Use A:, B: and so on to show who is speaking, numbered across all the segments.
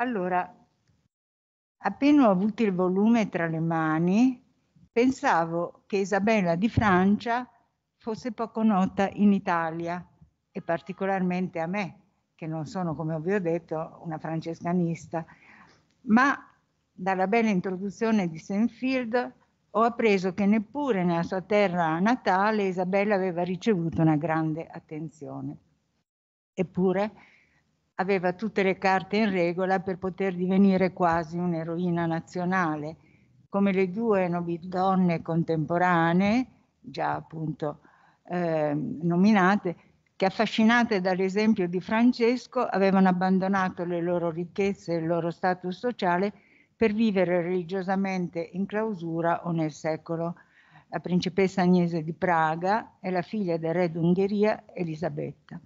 A: Allora, appena ho avuto il volume tra le mani, pensavo che Isabella di Francia fosse poco nota in Italia e particolarmente a me, che non sono, come vi ho detto, una francescanista, ma dalla bella introduzione di Senfield ho appreso che neppure nella sua terra natale Isabella aveva ricevuto una grande attenzione. Eppure, aveva tutte le carte in regola per poter divenire quasi un'eroina nazionale. Come le due nobildonne contemporanee, già appunto eh, nominate, che affascinate dall'esempio di Francesco avevano abbandonato le loro ricchezze e il loro status sociale per vivere religiosamente in clausura o nel secolo. La principessa Agnese di Praga e la figlia del re d'Ungheria Elisabetta.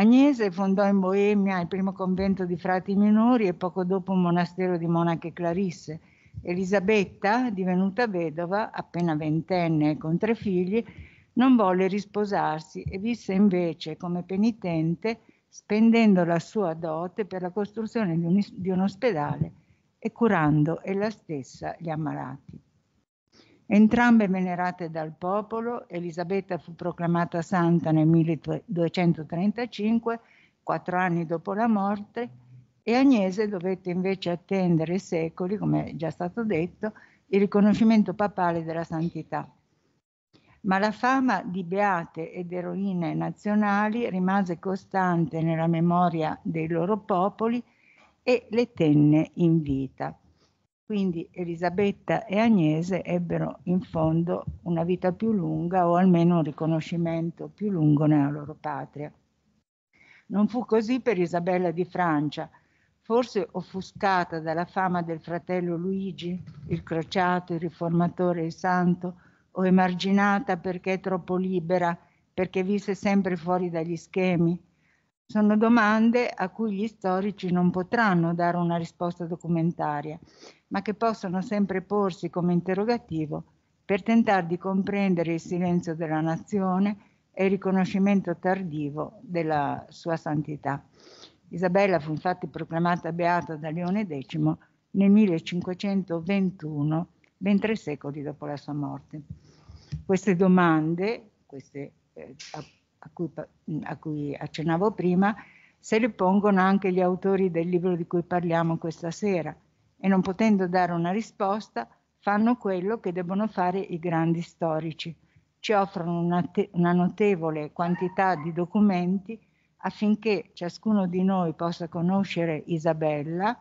A: Agnese fondò in Boemia il primo convento di frati minori e poco dopo un monastero di monache clarisse. Elisabetta, divenuta vedova, appena ventenne e con tre figli, non volle risposarsi e visse invece come penitente spendendo la sua dote per la costruzione di un, di un ospedale e curando ella stessa gli ammalati. Entrambe venerate dal popolo, Elisabetta fu proclamata santa nel 1235, quattro anni dopo la morte, e Agnese dovette invece attendere secoli, come è già stato detto, il riconoscimento papale della santità. Ma la fama di beate ed eroine nazionali rimase costante nella memoria dei loro popoli e le tenne in vita. Quindi Elisabetta e Agnese ebbero in fondo una vita più lunga o almeno un riconoscimento più lungo nella loro patria. Non fu così per Isabella di Francia, forse offuscata dalla fama del fratello Luigi, il crociato, il riformatore, il santo, o emarginata perché troppo libera, perché visse sempre fuori dagli schemi, sono domande a cui gli storici non potranno dare una risposta documentaria, ma che possono sempre porsi come interrogativo per tentare di comprendere il silenzio della nazione e il riconoscimento tardivo della sua santità. Isabella fu infatti proclamata beata da Leone X nel 1521, ben tre secoli dopo la sua morte. Queste domande, queste eh, a cui, mm, a cui accennavo prima, se le pongono anche gli autori del libro di cui parliamo questa sera e non potendo dare una risposta fanno quello che devono fare i grandi storici. Ci offrono una, te- una notevole quantità di documenti affinché ciascuno di noi possa conoscere Isabella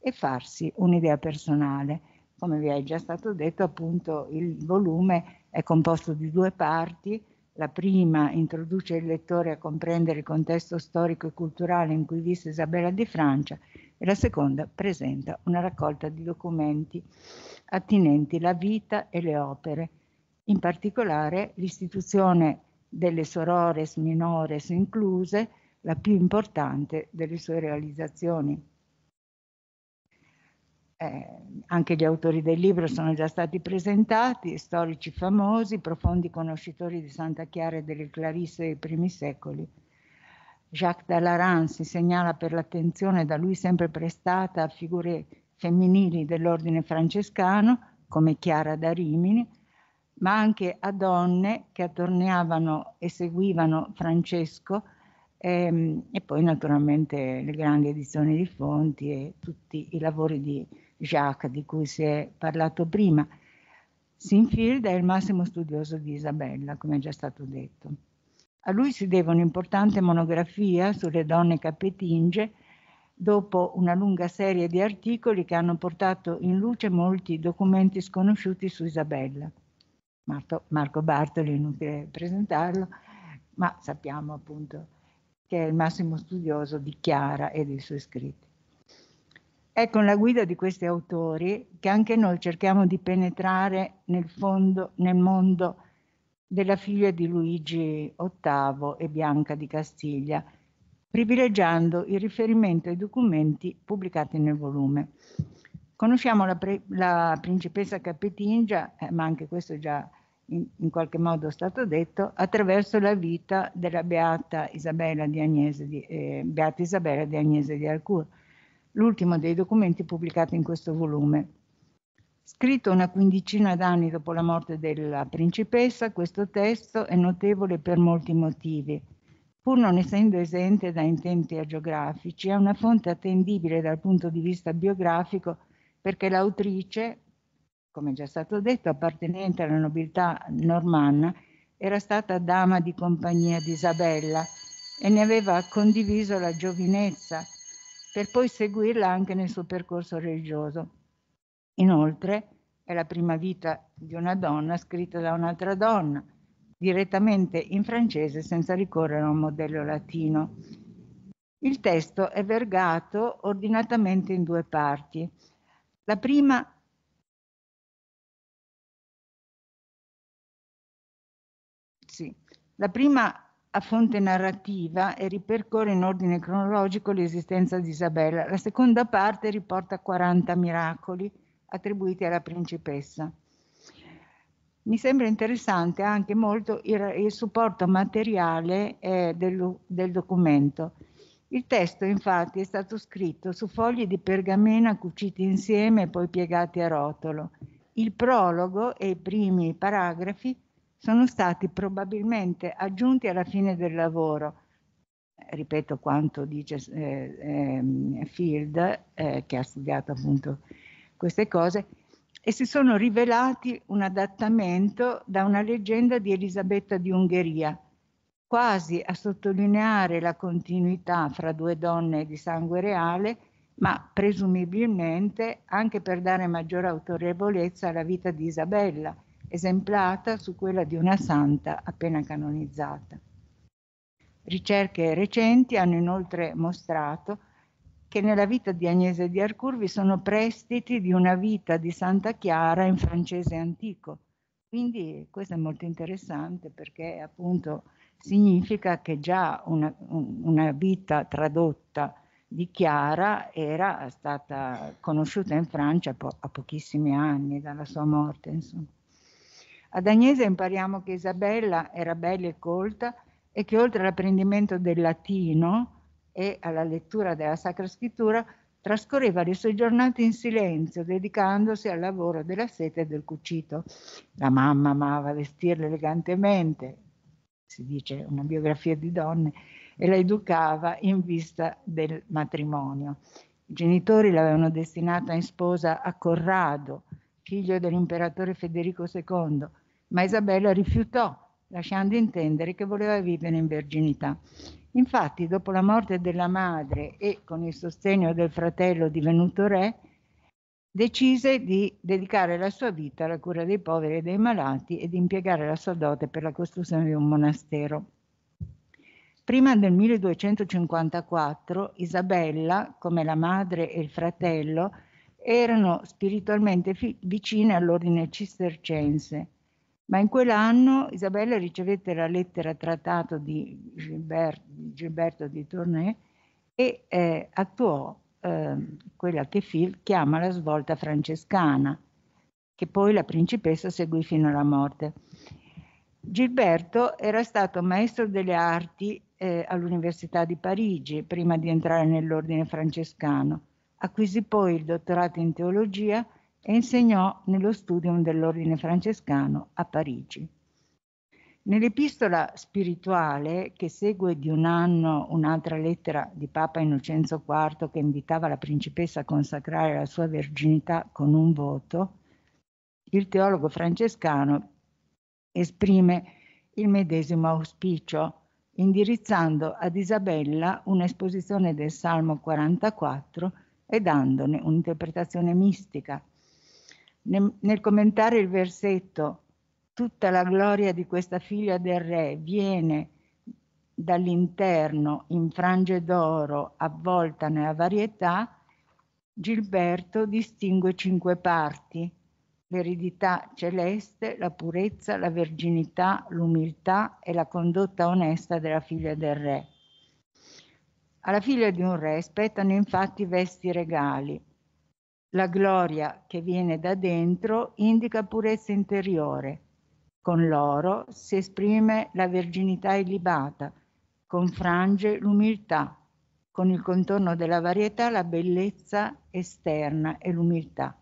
A: e farsi un'idea personale. Come vi è già stato detto, appunto, il volume è composto di due parti, la prima introduce il lettore a comprendere il contesto storico e culturale in cui visse Isabella di Francia e la seconda presenta una raccolta di documenti attinenti la vita e le opere, in particolare l'istituzione delle sorores minores incluse, la più importante delle sue realizzazioni eh, anche gli autori del libro sono già stati presentati, storici famosi, profondi conoscitori di Santa Chiara e delle Clarisse dei primi secoli. Jacques Dallaran si segnala per l'attenzione da lui sempre prestata a figure femminili dell'ordine francescano, come Chiara da Rimini, ma anche a donne che attorniavano e seguivano Francesco ehm, e poi naturalmente le grandi edizioni di fonti e tutti i lavori di Jacques di cui si è parlato prima. Sinfield è il massimo studioso di Isabella, come è già stato detto. A lui si deve un'importante monografia sulle donne capetinge, dopo una lunga serie di articoli che hanno portato in luce molti documenti sconosciuti su Isabella. Marco, Marco Bartoli, inutile presentarlo, ma sappiamo appunto che è il massimo studioso di Chiara e dei suoi scritti. È con la guida di questi autori che anche noi cerchiamo di penetrare nel, fondo, nel mondo della figlia di Luigi VIII e Bianca di Castiglia, privilegiando il riferimento ai documenti pubblicati nel volume. Conosciamo la, pre, la principessa Capetingia, eh, ma anche questo è già in, in, qualche modo stato detto, attraverso la vita della Beata Isabella di Agnese di, eh, Beata Isabella di Agnese di Alcur, l'ultimo dei documenti pubblicati in questo volume. Scritto una quindicina d'anni dopo la morte della principessa, questo testo è notevole per molti motivi. Pur non essendo esente da intenti agiografici, è una fonte attendibile dal punto di vista biografico perché l'autrice, come già stato detto, appartenente alla nobiltà normanna, era stata dama di compagnia di Isabella e ne aveva condiviso la giovinezza, per poi seguirla anche nel suo percorso religioso. Inoltre è la prima vita di una donna scritta da un'altra donna, direttamente in francese senza ricorrere a un modello latino. Il testo è vergato ordinatamente in due parti. La prima la prima a fonte narrativa e ripercorre in ordine cronologico l'esistenza di Isabella. La seconda parte riporta 40 miracoli attribuiti alla principessa. Mi sembra interessante anche molto il, il supporto materiale eh, del, del documento. Il testo infatti è stato scritto su fogli di pergamena cuciti insieme e poi piegati a rotolo. Il prologo e i primi paragrafi sono stati probabilmente aggiunti alla fine del lavoro. Ripeto quanto dice eh, eh, Field, eh, che ha studiato appunto queste cose, e si sono rivelati un adattamento da una leggenda di Elisabetta di Ungheria, quasi a sottolineare la continuità fra due donne di sangue reale, ma presumibilmente anche per dare maggiore autorevolezza alla vita di Isabella, esemplata su quella di una santa appena canonizzata. Ricerche recenti hanno inoltre mostrato che nella vita di Agnese di Arcur vi sono prestiti di una vita di Santa Chiara in francese antico. Quindi questo è molto interessante perché appunto significa che già una, una vita tradotta di Chiara era stata conosciuta in Francia po a pochissimi anni dalla sua morte. Insomma. Ad Agnese impariamo che Isabella era bella e colta e che oltre all'apprendimento del latino e alla lettura della Sacra Scrittura trascorreva le sue giornate in silenzio, dedicandosi al lavoro della seta e del cucito. La mamma amava vestirla elegantemente, si dice una biografia di donne, e la educava in vista del matrimonio. I genitori l'avevano destinata in sposa a Corrado, figlio dell'imperatore Federico II, ma Isabella rifiutò, lasciando intendere che voleva vivere in verginità. Infatti, dopo la morte della madre e con il sostegno del fratello divenuto re, decise di dedicare la sua vita alla cura dei poveri e dei malati e di impiegare la sua dote per la costruzione di un monastero. Prima del 1254 Isabella, come la madre e il fratello, erano spiritualmente vicine all'ordine cistercense ma in quell'anno Isabella ricevette la lettera trattato di Gilberto, Gilberto di Tournai e eh, attuò eh, quella che Phil chiama la svolta francescana, che poi la principessa seguì fino alla morte. Gilberto era stato maestro delle arti eh, all'Università di Parigi prima di entrare nell'ordine francescano. Acquisì poi il dottorato in teologia e insegnò nello studium dell'ordine francescano a Parigi. Nell'epistola spirituale, che segue di un anno un'altra lettera di Papa Innocenzo IV che invitava la principessa a consacrare la sua verginità con un voto, il teologo francescano esprime il medesimo auspicio, indirizzando ad Isabella un'esposizione del Salmo 44 e dandone un'interpretazione mistica, nel, nel commentare il versetto, tutta la gloria di questa figlia del re viene dall'interno in frange d'oro avvolta nella varietà, Gilberto distingue cinque parti, l'eredità celeste, la purezza, la verginità, l'umiltà e la condotta onesta della figlia del re. Alla figlia di un re spettano infatti vesti regali, la gloria che viene da dentro indica purezza interiore. Con l'oro si esprime la verginità illibata, con frange l'umiltà, con il contorno della varietà la bellezza esterna e l'umiltà.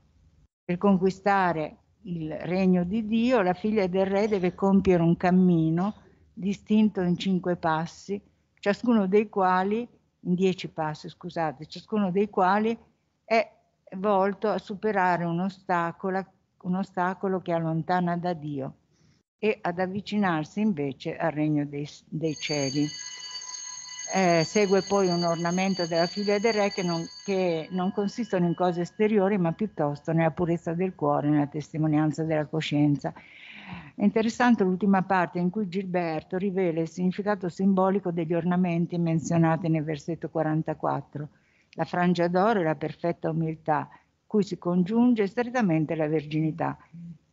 A: Per conquistare il regno di Dio, la figlia del re deve compiere un cammino distinto in cinque passi, ciascuno dei quali, in dieci passi, scusate, ciascuno dei quali è volto a superare un ostacolo, un ostacolo che allontana da Dio e ad avvicinarsi invece al regno dei, dei cieli. Eh, segue poi un ornamento della figlia del re che non, che non, consistono in cose esteriori ma piuttosto nella purezza del cuore, nella testimonianza della coscienza. È interessante l'ultima parte in cui Gilberto rivela il significato simbolico degli ornamenti menzionati nel versetto 44 la frangia d'oro e la perfetta umiltà, cui si congiunge strettamente la verginità.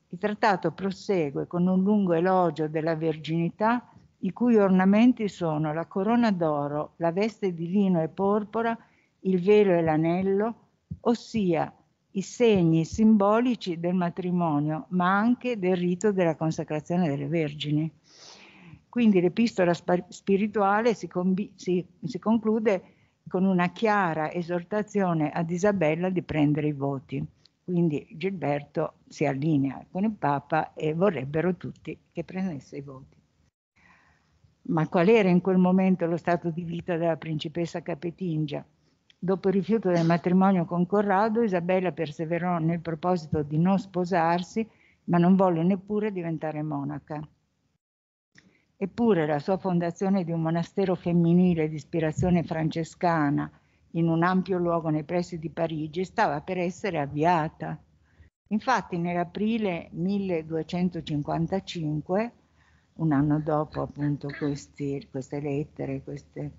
A: Il trattato prosegue con un lungo elogio della verginità, i cui ornamenti sono la corona d'oro, la veste di lino e porpora, il velo e l'anello, ossia i segni simbolici del matrimonio, ma anche del rito della consacrazione delle vergini. Quindi l'epistola spirituale si, si, si conclude con una chiara esortazione ad Isabella di prendere i voti. Quindi Gilberto si allinea con il Papa e vorrebbero tutti che prendesse i voti. Ma qual era in quel momento lo stato di vita della principessa Capetingia? Dopo il rifiuto del matrimonio con Corrado, Isabella perseverò nel proposito di non sposarsi, ma non volle neppure diventare monaca. Eppure la sua fondazione di un monastero femminile di ispirazione francescana in un ampio luogo nei pressi di Parigi stava per essere avviata. Infatti nell'aprile 1255, un anno dopo appunto questi, queste lettere, queste,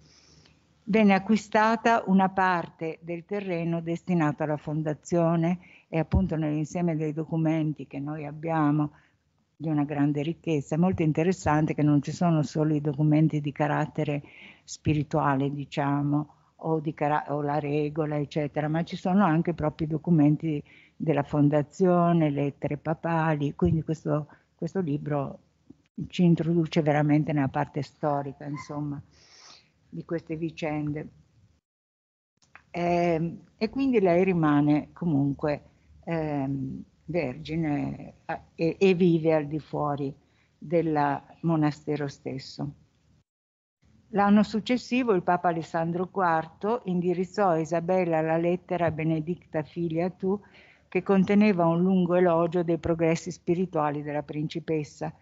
A: venne acquistata una parte del terreno destinato alla fondazione e appunto nell'insieme dei documenti che noi abbiamo di una grande ricchezza. È molto interessante che non ci sono solo i documenti di carattere spirituale, diciamo, o, car- o la regola, eccetera, ma ci sono anche proprio i documenti della fondazione, lettere papali, quindi questo, questo libro ci introduce veramente nella parte storica, insomma, di queste vicende. E, ehm, e quindi lei rimane comunque ehm, vergine eh, e, e vive al di fuori del monastero stesso. L'anno successivo il Papa Alessandro IV indirizzò a Isabella la lettera Benedicta filia tu che conteneva un lungo elogio dei progressi spirituali della principessa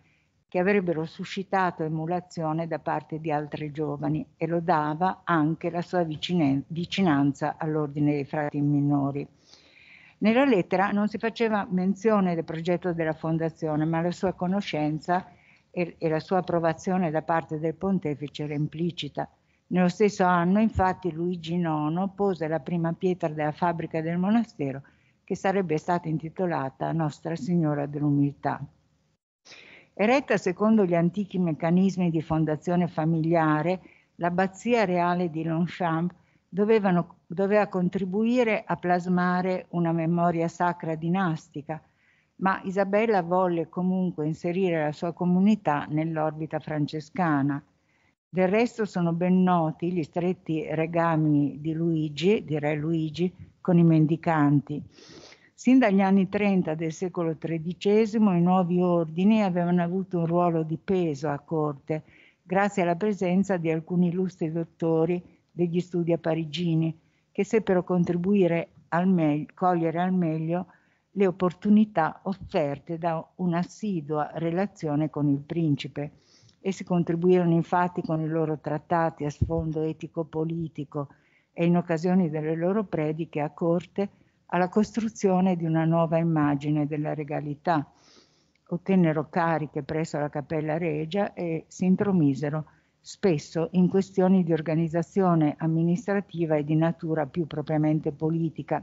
A: che avrebbero suscitato emulazione da parte di altri giovani e lodava anche la sua vicinanza all'ordine dei frati minori. Nella lettera non si faceva menzione del progetto della fondazione, ma la sua conoscenza e, e la sua approvazione da parte del pontefice era implicita. Nello stesso anno, infatti, Luigi IX pose la prima pietra della fabbrica del monastero che sarebbe stata intitolata Nostra Signora dell'Umiltà. Eretta secondo gli antichi meccanismi di fondazione familiare, l'abbazia reale di Longchamp dovevano, doveva contribuire a plasmare una memoria sacra dinastica, ma Isabella volle comunque inserire la sua comunità nell'orbita francescana. Del resto sono ben noti gli stretti regami di Luigi, di Re Luigi, con i mendicanti. Sin dagli anni 30 del secolo XIII i nuovi ordini avevano avuto un ruolo di peso a corte, grazie alla presenza di alcuni illustri dottori degli studi a parigini, che seppero contribuire al meglio, cogliere al meglio le opportunità offerte da un'assidua relazione con il principe. Essi contribuirono infatti con i loro trattati a sfondo etico-politico e in occasione delle loro prediche a corte alla costruzione di una nuova immagine della regalità. Ottennero cariche presso la Cappella Regia e si intromisero spesso in questioni di organizzazione amministrativa e di natura più propriamente politica.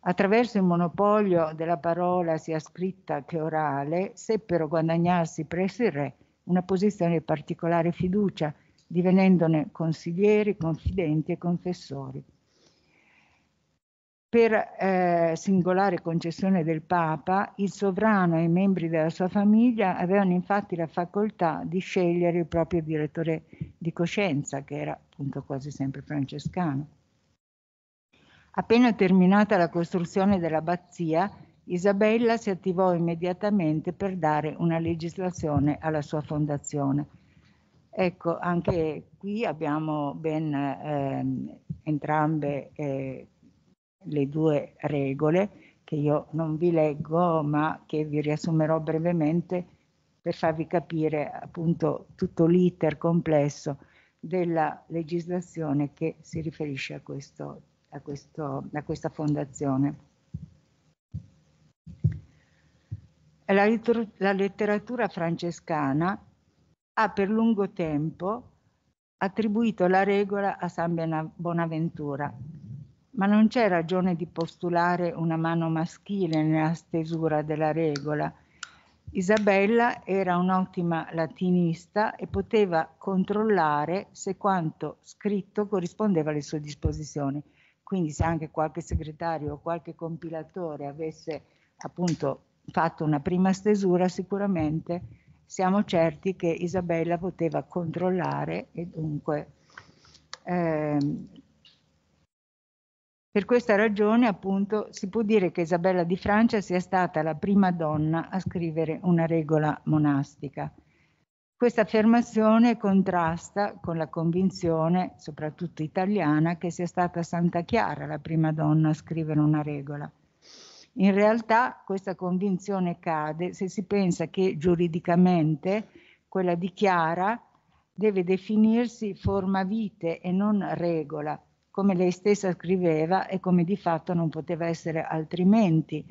A: Attraverso il monopolio della parola sia scritta che orale, seppero guadagnarsi presso il re una posizione di particolare fiducia, divenendone consiglieri, confidenti e confessori per eh, singolare concessione del Papa, il sovrano e i membri della sua famiglia avevano infatti la facoltà di scegliere il proprio direttore di coscienza, che era appunto quasi sempre francescano. Appena terminata la costruzione dell'abbazia, Isabella si attivò immediatamente per dare una legislazione alla sua fondazione. Ecco, anche qui abbiamo ben eh, entrambe eh, le due regole che io non vi leggo ma che vi riassumerò brevemente per farvi capire appunto tutto l'iter complesso della legislazione che si riferisce a, questo, a, questo, a questa fondazione. La, la letteratura francescana ha per lungo tempo attribuito la regola a San Bonaventura, ma non c'è ragione di postulare una mano maschile nella stesura della regola. Isabella era un'ottima latinista e poteva controllare se quanto scritto corrispondeva alle sue disposizioni. Quindi se anche qualche segretario o qualche compilatore avesse appunto fatto una prima stesura, sicuramente siamo certi che Isabella poteva controllare e dunque eh, per questa ragione, appunto, si può dire che Isabella di Francia sia stata la prima donna a scrivere una regola monastica. Questa affermazione contrasta con la convinzione, soprattutto italiana, che sia stata Santa Chiara la prima donna a scrivere una regola. In realtà questa convinzione cade se si pensa che giuridicamente quella di Chiara deve definirsi forma vite e non regola, come lei stessa scriveva e come di fatto non poteva essere altrimenti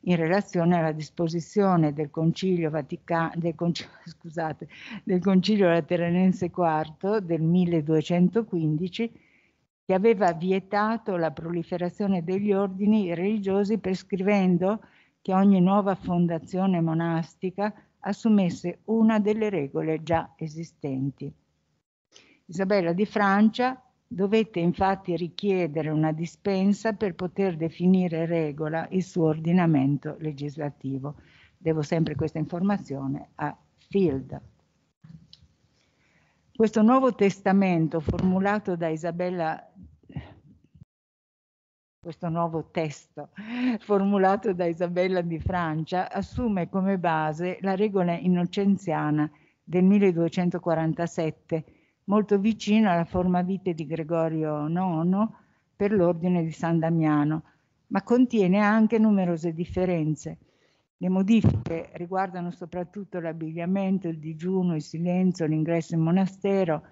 A: in relazione alla disposizione del Concilio, Vaticano, del, Conci scusate, del Concilio Lateranense IV del 1215 che aveva vietato la proliferazione degli ordini religiosi prescrivendo che ogni nuova fondazione monastica assumesse una delle regole già esistenti. Isabella di Francia Dovette infatti richiedere una dispensa per poter definire regola il suo ordinamento legislativo. Devo sempre questa informazione a Field. Questo Nuovo Testamento formulato da Isabella questo nuovo testo formulato da Isabella di Francia assume come base la regola innocenziana del 1247 molto vicino alla forma vite di Gregorio IX per l'ordine di San Damiano, ma contiene anche numerose differenze. Le modifiche riguardano soprattutto l'abbigliamento, il digiuno, il silenzio, l'ingresso in monastero,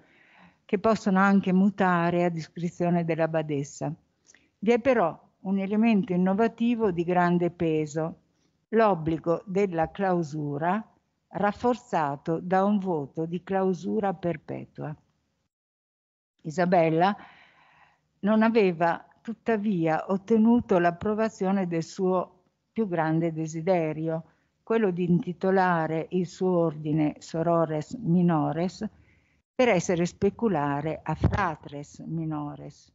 A: che possono anche mutare a discrezione della badessa. Vi è però un elemento innovativo di grande peso, l'obbligo della clausura rafforzato da un voto di clausura perpetua. Isabella non aveva tuttavia ottenuto l'approvazione del suo più grande desiderio, quello di intitolare il suo ordine Sorores Minores per essere speculare a Fratres Minores.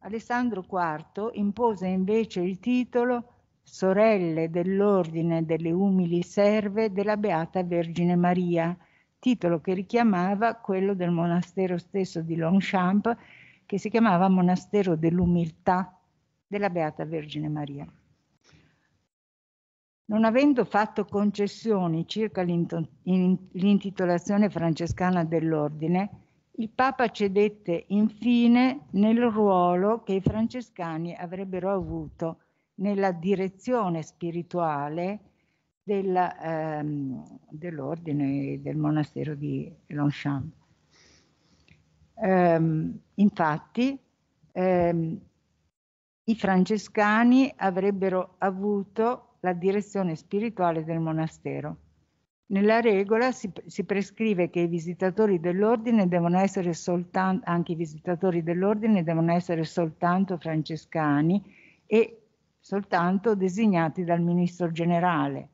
A: Alessandro IV impose invece il titolo sorelle dell'Ordine delle Umili Serve della Beata Vergine Maria, titolo che richiamava quello del monastero stesso di Longchamp, che si chiamava Monastero dell'Umiltà della Beata Vergine Maria. Non avendo fatto concessioni circa l'intitolazione francescana dell'ordine, il Papa cedette infine nel ruolo che i francescani avrebbero avuto nella direzione spirituale del, ehm, dell'ordine del monastero di Longchamp. Ehm, infatti, ehm, i francescani avrebbero avuto la direzione spirituale del monastero. Nella regola si, si prescrive che i visitatori dell'ordine devono essere soltanto, anche i visitatori dell'ordine devono essere soltanto francescani e soltanto designati dal Ministro Generale.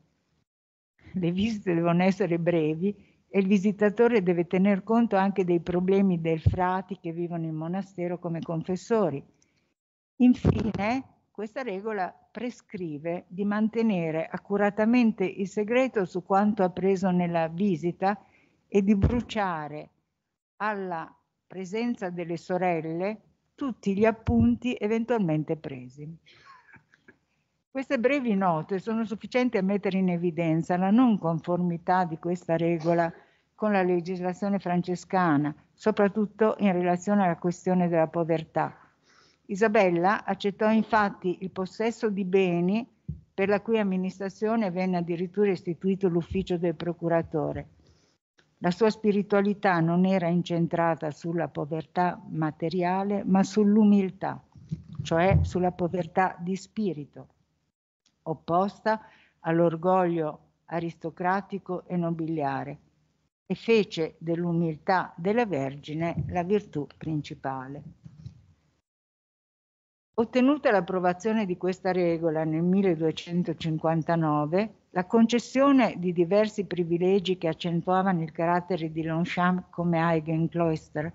A: Le visite devono essere brevi e il visitatore deve tener conto anche dei problemi dei frati che vivono in monastero come confessori. Infine, questa regola prescrive di mantenere accuratamente il segreto su quanto appreso nella visita e di bruciare alla presenza delle sorelle tutti gli appunti eventualmente presi. Queste brevi note sono sufficienti a mettere in evidenza la non conformità di questa regola con la legislazione francescana, soprattutto in relazione alla questione della povertà. Isabella accettò infatti il possesso di beni per la cui amministrazione venne addirittura istituito l'ufficio del procuratore. La sua spiritualità non era incentrata sulla povertà materiale, ma sull'umiltà, cioè sulla povertà di spirito opposta all'orgoglio aristocratico e nobiliare e fece dell'umiltà della Vergine la virtù principale. Ottenuta l'approvazione di questa regola nel 1259, la concessione di diversi privilegi che accentuavano il carattere di Longchamp come Eigenkloister,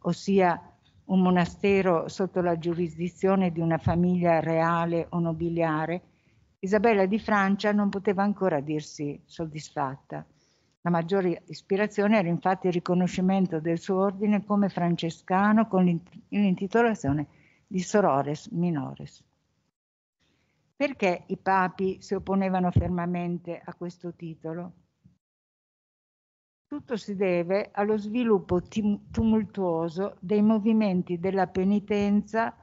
A: ossia un monastero sotto la giurisdizione di una famiglia reale o nobiliare, Isabella di Francia non poteva ancora dirsi soddisfatta. La maggiore ispirazione era infatti il riconoscimento del suo ordine come francescano con l'intitolazione di Sorores Minores. Perché i papi si opponevano fermamente a questo titolo? Tutto si deve allo sviluppo tumultuoso dei movimenti della penitenza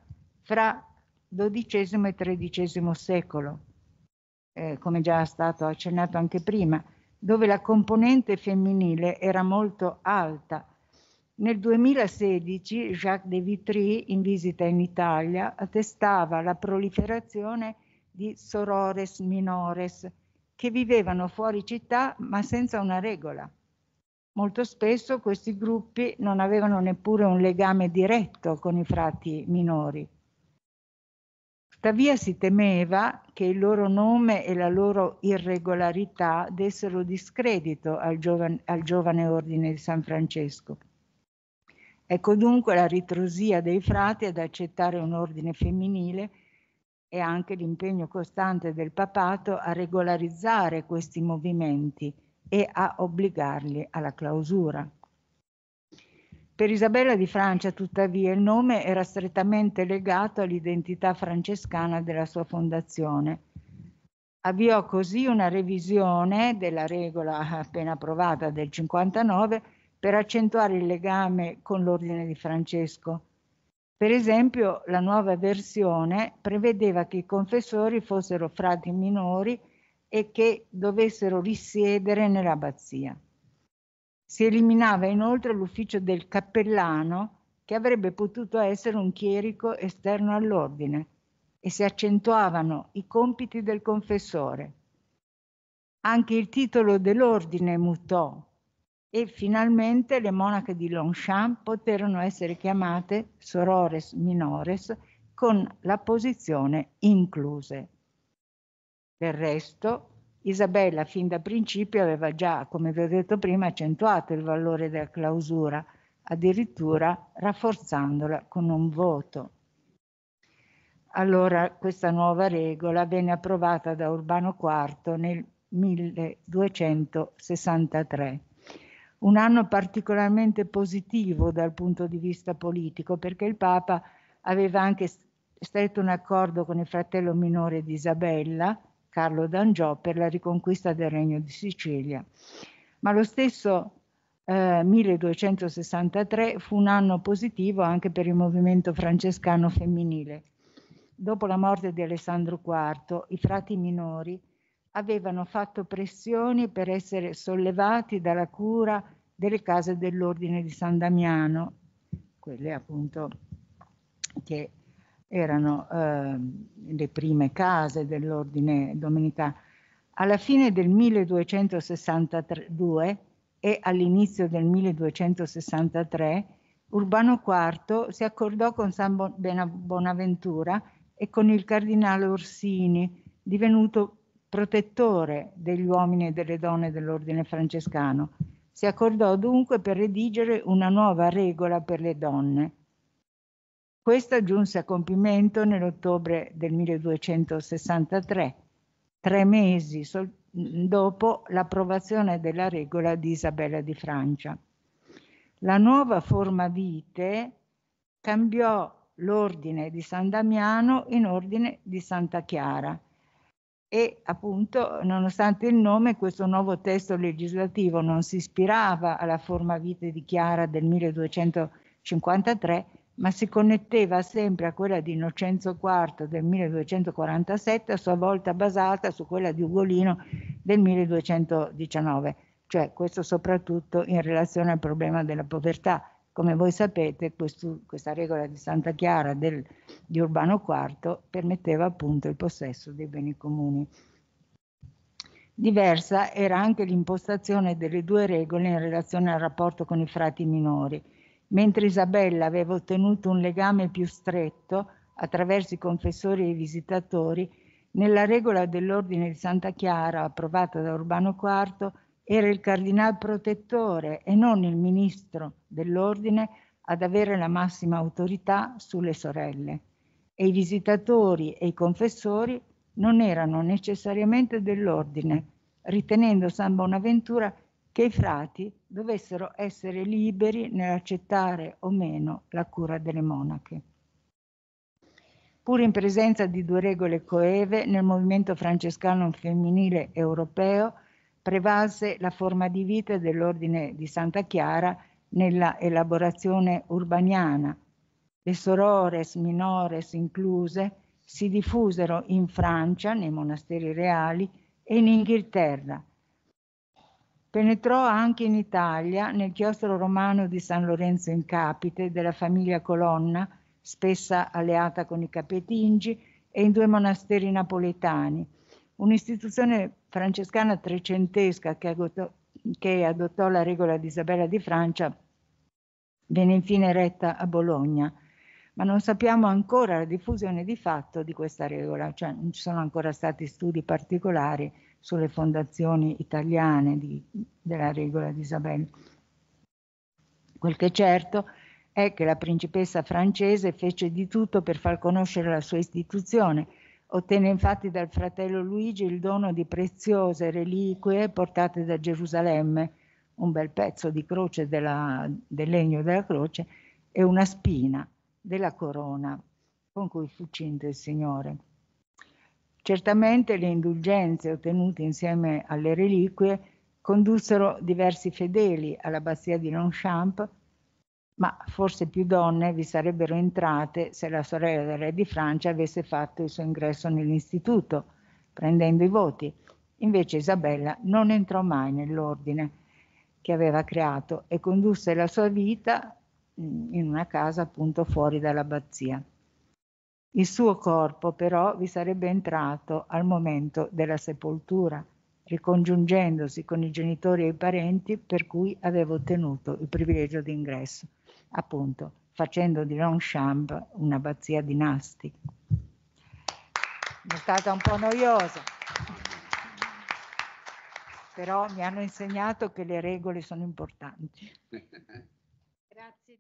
A: fra XII e XIII secolo, eh, come già stato accennato anche prima, dove la componente femminile era molto alta. Nel 2016 Jacques de Vitry, in visita in Italia, attestava la proliferazione di sorores minores che vivevano fuori città ma senza una regola. Molto spesso questi gruppi non avevano neppure un legame diretto con i frati minori. Tuttavia si temeva che il loro nome e la loro irregolarità dessero discredito al giovane, al giovane ordine di San Francesco. Ecco dunque la ritrosia dei frati ad accettare un ordine femminile e anche l'impegno costante del papato a regolarizzare questi movimenti e a obbligarli alla clausura. Per Isabella di Francia, tuttavia, il nome era strettamente legato all'identità francescana della sua fondazione. Avviò così una revisione della regola appena approvata del 59 per accentuare il legame con l'ordine di Francesco. Per esempio, la nuova versione prevedeva che i confessori fossero frati minori e che dovessero risiedere nell'abbazia. Si eliminava inoltre l'ufficio del cappellano, che avrebbe potuto essere un chierico esterno all'ordine, e si accentuavano i compiti del confessore. Anche il titolo dell'ordine mutò e finalmente le monache di Longchamp poterono essere chiamate sorores minores con la posizione incluse. Del resto, Isabella fin da principio aveva già, come vi ho detto prima, accentuato il valore della clausura, addirittura rafforzandola con un voto. Allora questa nuova regola venne approvata da Urbano IV nel 1263. Un anno particolarmente positivo dal punto di vista politico perché il Papa aveva anche stretto un accordo con il fratello minore di Isabella, Carlo d'Angiò per la riconquista del Regno di Sicilia. Ma lo stesso eh, 1263 fu un anno positivo anche per il movimento francescano femminile. Dopo la morte di Alessandro IV, i frati minori avevano fatto pressioni per essere sollevati dalla cura delle case dell'ordine di San Damiano, quelle appunto che erano ehm, le prime case dell'ordine domenicale. Alla fine del 1262 e all'inizio del 1263 Urbano IV si accordò con San Bonaventura e con il cardinale Orsini, divenuto protettore degli uomini e delle donne dell'ordine francescano. Si accordò dunque per redigere una nuova regola per le donne, questa giunse a compimento nell'ottobre del 1263, tre mesi sol- dopo l'approvazione della regola di Isabella di Francia. La nuova forma vite cambiò l'ordine di San Damiano in ordine di Santa Chiara e appunto nonostante il nome questo nuovo testo legislativo non si ispirava alla forma vite di Chiara del 1253 ma si connetteva sempre a quella di Innocenzo IV del 1247, a sua volta basata su quella di Ugolino del 1219, cioè questo soprattutto in relazione al problema della povertà. Come voi sapete, questo, questa regola di Santa Chiara del, di Urbano IV permetteva appunto il possesso dei beni comuni. Diversa era anche l'impostazione delle due regole in relazione al rapporto con i frati minori Mentre Isabella aveva ottenuto un legame più stretto attraverso i confessori e i visitatori, nella regola dell'ordine di Santa Chiara approvata da Urbano IV era il cardinal protettore e non il ministro dell'ordine ad avere la massima autorità sulle sorelle e i visitatori e i confessori non erano necessariamente dell'ordine, ritenendo San Bonaventura che i frati dovessero essere liberi nell'accettare o meno la cura delle monache. Pur in presenza di due regole coeve, nel movimento francescano femminile europeo prevalse la forma di vita dell'ordine di Santa Chiara nella elaborazione urbaniana. Le sorores minores incluse si diffusero in Francia, nei monasteri reali, e in Inghilterra, Penetrò anche in Italia nel chiostro romano di San Lorenzo in Capite della famiglia Colonna, spessa alleata con i Capetingi, e in due monasteri napoletani. Un'istituzione francescana trecentesca che adottò, che adottò la regola di Isabella di Francia venne infine retta a Bologna, ma non sappiamo ancora la diffusione di fatto di questa regola, cioè non ci sono ancora stati studi particolari sulle fondazioni italiane di, della regola di Isabella. Quel che è certo è che la principessa francese fece di tutto per far conoscere la sua istituzione, ottenne infatti dal fratello Luigi il dono di preziose reliquie portate da Gerusalemme, un bel pezzo di croce della, del legno della croce e una spina della corona con cui fu cinto il Signore. Certamente le indulgenze ottenute insieme alle reliquie condussero diversi fedeli all'abbazia di Longchamp, ma forse più donne vi sarebbero entrate se la sorella del re di Francia avesse fatto il suo ingresso nell'istituto, prendendo i voti. Invece Isabella non entrò mai nell'ordine che aveva creato e condusse la sua vita mm, in una casa appunto fuori dall'abbazia. Il suo corpo però vi sarebbe entrato al momento della sepoltura, ricongiungendosi con i genitori e i parenti per cui aveva ottenuto il privilegio d'ingresso, appunto facendo di Longchamp un'abbazia dinastica. È stata un po' noiosa, però mi hanno insegnato che le regole sono importanti. Grazie.